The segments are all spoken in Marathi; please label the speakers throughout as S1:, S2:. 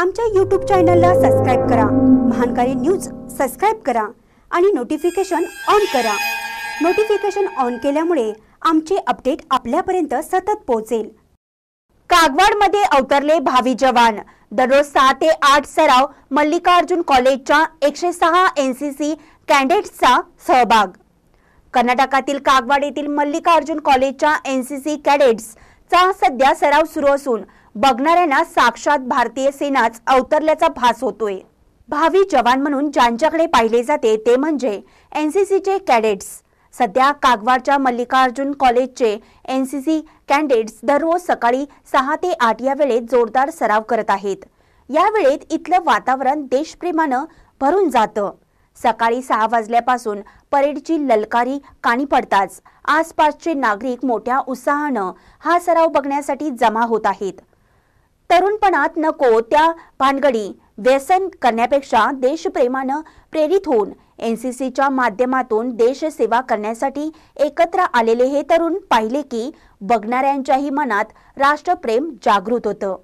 S1: आमच्या यूट्यूब चॅनलला सबस्क्राईब करा महानकारी न्यूज सबस्क्राईब करा आणि नोटिफिकेशन ऑन करा नोटिफिकेशन ऑन केल्यामुळे आमचे अपडेट आपल्यापर्यंत सतत पोहोचेल कागवाडमध्ये अवतरले भावी जवान
S2: दररोज सहा ते आठ सराव मल्लिकार्जुन कॉलेजच्या एकशे सहा एन सी सी कॅडेट्सचा सहभाग कर्नाटकातील कागवाड येथील मल्लिकार्जुन कॉलेजच्या एन सी सी कॅडेट्सचा सध्या सराव सुरू असून बघणाऱ्यांना साक्षात भारतीय सेनाच अवतरल्याचा भास होतोय भावी जवान म्हणून ज्यांच्याकडे पाहिले जाते ते म्हणजे सीचे कॅडेट्स सध्या कागवारच्या मल्लिकार्जुन कॉलेजचे एनसीसी कॅन्डेट्स दररोज सकाळी सहा ते आठ या वेळेत जोरदार सराव करत आहेत या वेळेत इथलं वातावरण देशप्रेमानं भरून जातं सकाळी सहा वाजल्यापासून परेडची ललकारी काणी पडताच आसपासचे नागरिक मोठ्या उत्साहानं हा सराव बघण्यासाठी जमा होत आहेत तरुणपणात नको त्या भानगडी व्यसन करण्यापेक्षा देशप्रेमानं प्रेरित होऊन एन सी सीच्या माध्यमातून देशसेवा करण्यासाठी एकत्र आलेले हे तरुण पाहिले की बघणाऱ्यांच्याही मनात राष्ट्रप्रेम जागृत होतं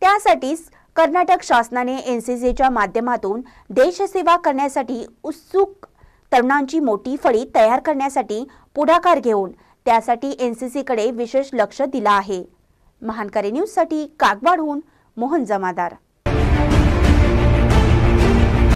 S2: त्यासाठीच कर्नाटक शासनाने एन सी सीच्या माध्यमातून देशसेवा करण्यासाठी उत्सुक तरुणांची मोठी फळी तयार करण्यासाठी पुढाकार घेऊन त्यासाठी एन सी सीकडे विशेष लक्ष दिलं आहे महानकारी न्यूजसाठी कागवाडहून मोहन जमादार